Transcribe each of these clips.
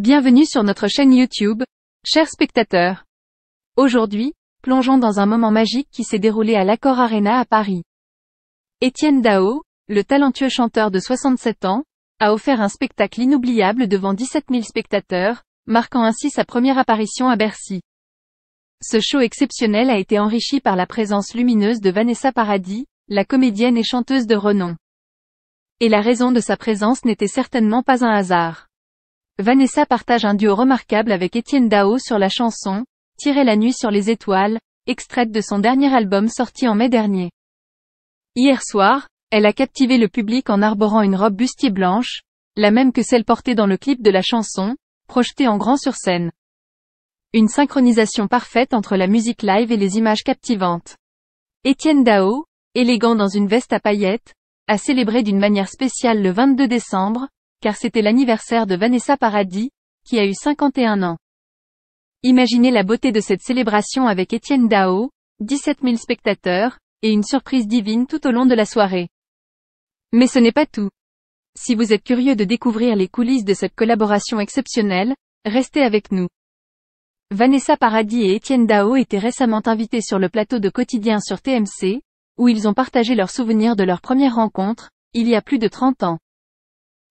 Bienvenue sur notre chaîne YouTube, chers spectateurs. Aujourd'hui, plongeons dans un moment magique qui s'est déroulé à l'Accor Arena à Paris. Étienne Dao, le talentueux chanteur de 67 ans, a offert un spectacle inoubliable devant 17 000 spectateurs, marquant ainsi sa première apparition à Bercy. Ce show exceptionnel a été enrichi par la présence lumineuse de Vanessa Paradis, la comédienne et chanteuse de renom. Et la raison de sa présence n'était certainement pas un hasard. Vanessa partage un duo remarquable avec Étienne Dao sur la chanson « Tirer la nuit sur les étoiles », extraite de son dernier album sorti en mai dernier. Hier soir, elle a captivé le public en arborant une robe bustier blanche, la même que celle portée dans le clip de la chanson, projetée en grand sur scène. Une synchronisation parfaite entre la musique live et les images captivantes. Étienne Dao, élégant dans une veste à paillettes, a célébré d'une manière spéciale le 22 décembre, car c'était l'anniversaire de Vanessa Paradis, qui a eu 51 ans. Imaginez la beauté de cette célébration avec Étienne Dao, 17 000 spectateurs, et une surprise divine tout au long de la soirée. Mais ce n'est pas tout. Si vous êtes curieux de découvrir les coulisses de cette collaboration exceptionnelle, restez avec nous. Vanessa Paradis et Étienne Dao étaient récemment invités sur le plateau de Quotidien sur TMC, où ils ont partagé leurs souvenirs de leur première rencontre, il y a plus de 30 ans.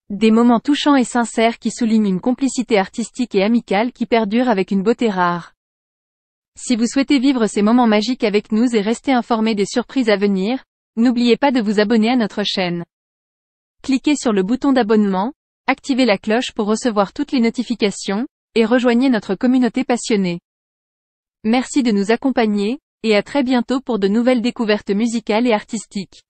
Des moments touchants et sincères qui soulignent une complicité artistique et amicale qui perdure avec une beauté rare. Si vous souhaitez vivre ces moments magiques avec nous et rester informé des surprises à venir, n'oubliez pas de vous abonner à notre chaîne. Cliquez sur le bouton d'abonnement, activez la cloche pour recevoir toutes les notifications, et rejoignez notre communauté passionnée. Merci de nous accompagner, et à très bientôt pour de nouvelles découvertes musicales et artistiques.